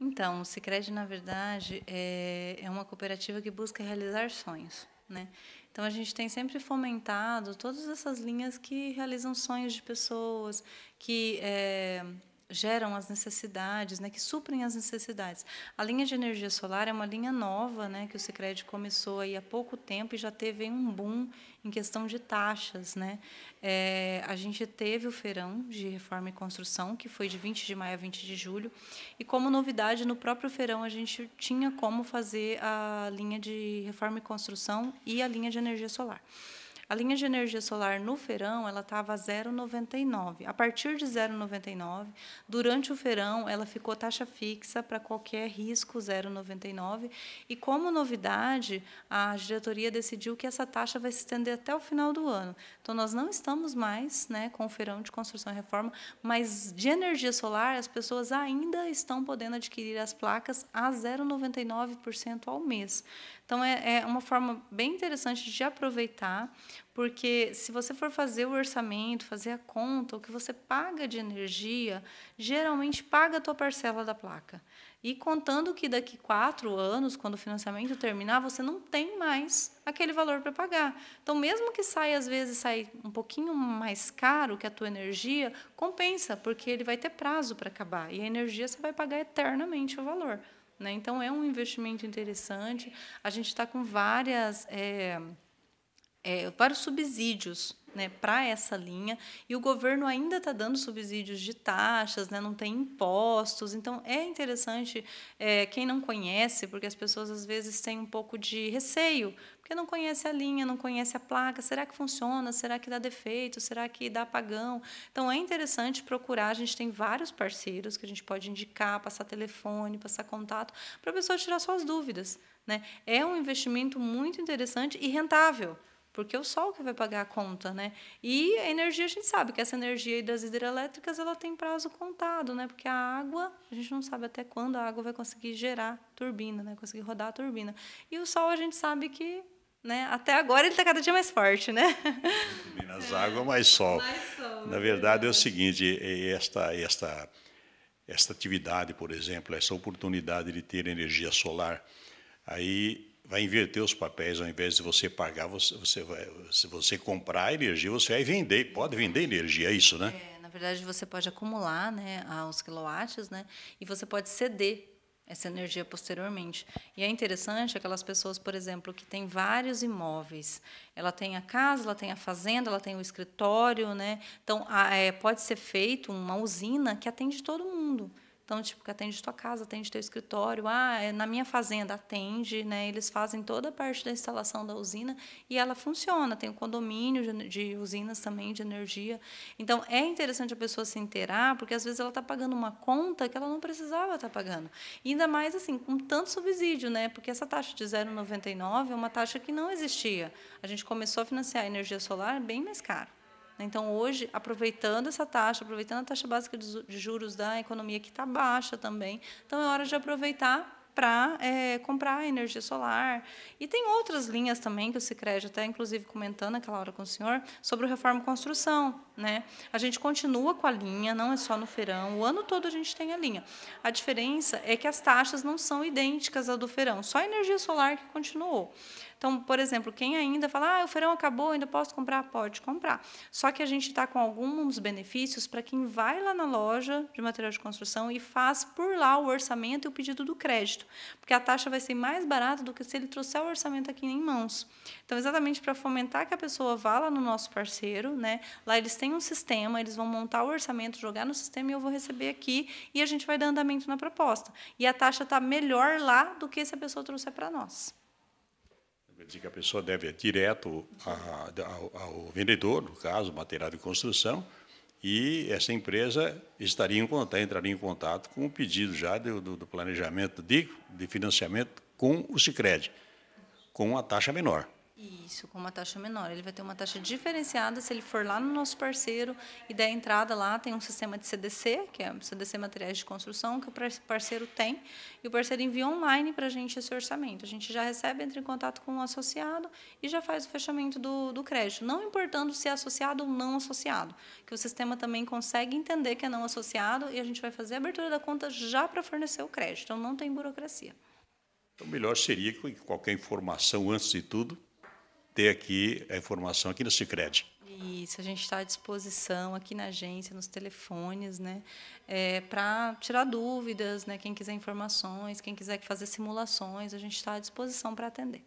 Então, o Sicredi na verdade é, é uma cooperativa que busca realizar sonhos, né? Então a gente tem sempre fomentado todas essas linhas que realizam sonhos de pessoas, que é, geram as necessidades, né, que suprem as necessidades. A linha de energia solar é uma linha nova, né, que o Sicredi começou aí há pouco tempo e já teve um boom em questão de taxas, né? É, a gente teve o feirão de reforma e construção que foi de 20 de maio a 20 de julho e como novidade no próprio feirão a gente tinha como fazer a linha de reforma e construção e a linha de energia solar. A linha de energia solar no verão, ela estava 0,99. A partir de 0,99, durante o verão, ela ficou taxa fixa para qualquer risco 0,99. E como novidade, a diretoria decidiu que essa taxa vai se estender até o final do ano. Então, nós não estamos mais né, com o verão de construção e reforma, mas de energia solar, as pessoas ainda estão podendo adquirir as placas a 0,99% ao mês. Então, é, é uma forma bem interessante de aproveitar. Porque se você for fazer o orçamento, fazer a conta, o que você paga de energia, geralmente paga a tua parcela da placa. E contando que daqui quatro anos, quando o financiamento terminar, você não tem mais aquele valor para pagar. Então, mesmo que saia, às vezes, saia um pouquinho mais caro que a tua energia, compensa, porque ele vai ter prazo para acabar. E a energia você vai pagar eternamente o valor. Né? Então, é um investimento interessante. A gente está com várias. É é, vários subsídios né, para essa linha e o governo ainda está dando subsídios de taxas, né, não tem impostos, então é interessante é, quem não conhece, porque as pessoas às vezes têm um pouco de receio, porque não conhece a linha, não conhece a placa, será que funciona, será que dá defeito, será que dá apagão? Então é interessante procurar, a gente tem vários parceiros que a gente pode indicar, passar telefone, passar contato, para a pessoa tirar suas dúvidas. Né? É um investimento muito interessante e rentável porque é o sol que vai pagar a conta, né? E a energia, a gente sabe que essa energia das hidrelétricas ela tem prazo contado, né? Porque a água, a gente não sabe até quando a água vai conseguir gerar turbina, né? Conseguir rodar a turbina. E o sol a gente sabe que né? Até agora ele está cada dia mais forte, né? Menos água, mais sol. mais sol. Na verdade é o seguinte, esta esta esta atividade, por exemplo, essa oportunidade de ter energia solar, aí vai inverter os papéis, ao invés de você pagar, você, você vai, se você comprar energia, você vai vender, pode vender energia, é isso, né? É, na verdade, você pode acumular né, os quilowatts né, e você pode ceder essa energia posteriormente. E é interessante aquelas pessoas, por exemplo, que têm vários imóveis. Ela tem a casa, ela tem a fazenda, ela tem o escritório, né? Então, a, ah, é, pode ser feito uma usina que atende todo mundo. Então, tipo, que atende tua casa, atende teu escritório, ah, é na minha fazenda atende, né? Eles fazem toda a parte da instalação da usina e ela funciona. Tem o um condomínio de usinas também de energia. Então, é interessante a pessoa se inteirar, porque às vezes ela está pagando uma conta que ela não precisava estar tá pagando. E ainda mais assim, com tanto subsídio, né? Porque essa taxa de 0,99 é uma taxa que não existia. A gente começou a financiar a energia solar bem mais caro. Né? Então, hoje, aproveitando essa taxa, aproveitando a taxa básica de juros da economia, que está baixa também, então é hora de aproveitar para é, comprar energia solar. E tem outras linhas também que o Sicredi até inclusive comentando naquela hora com o senhor sobre o reforma e construção, né? A gente continua com a linha, não é só no feirão, o ano todo a gente tem a linha. A diferença é que as taxas não são idênticas à do feirão, só a energia solar que continuou. Então, por exemplo, quem ainda fala, ah, o feirão acabou, ainda posso comprar? Pode comprar. Só que a gente está com alguns benefícios para quem vai lá na loja de material de construção e faz por lá o orçamento e o pedido do crédito, porque a taxa vai ser mais barata do que se ele trouxer o orçamento aqui em mãos. Então, exatamente para fomentar que a pessoa vá lá no nosso parceiro, né? Lá eles têm um sistema, eles vão montar o orçamento, jogar no sistema e eu vou receber aqui e a gente vai dar andamento na proposta. E a taxa está melhor lá do que se a pessoa trouxer para nós. Quer dizer que a pessoa deve ir direto a, ao, ao, vendedor, no caso, material de construção, e essa empresa estaria em contato, entraria em contato com o pedido já do, do planejamento de, de financiamento com o Sicredi, com uma taxa menor. Isso, com uma taxa menor. Ele vai ter uma taxa diferenciada se ele for lá no nosso parceiro e der entrada lá, tem um sistema de CDC, que é CDC Materiais de Construção, que o parceiro tem, e o parceiro envia online para a gente esse orçamento. A gente já recebe, entra em contato com o um associado e já faz o fechamento do, do crédito, não importando se é associado ou não associado, que o sistema também consegue entender que é não associado e a gente vai fazer a abertura da conta já para fornecer o crédito, então não tem burocracia. Então, melhor seria que qualquer informação, antes de tudo, ter aqui a informação aqui no Sicredi. Isso, a gente está à disposição aqui na agência, nos telefones, né, é, para tirar dúvidas, né, quem quiser informações, quem quiser fazer simulações, a gente está à disposição para atender.